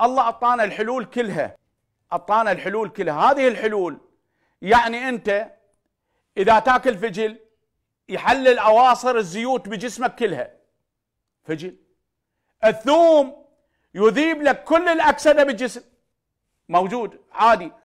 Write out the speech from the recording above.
الله أعطانا الحلول كلها أعطانا الحلول كلها هذه الحلول يعني أنت إذا تاكل فجل يحلل أواصر الزيوت بجسمك كلها فجل الثوم يذيب لك كل الأكسدة بالجسم موجود عادي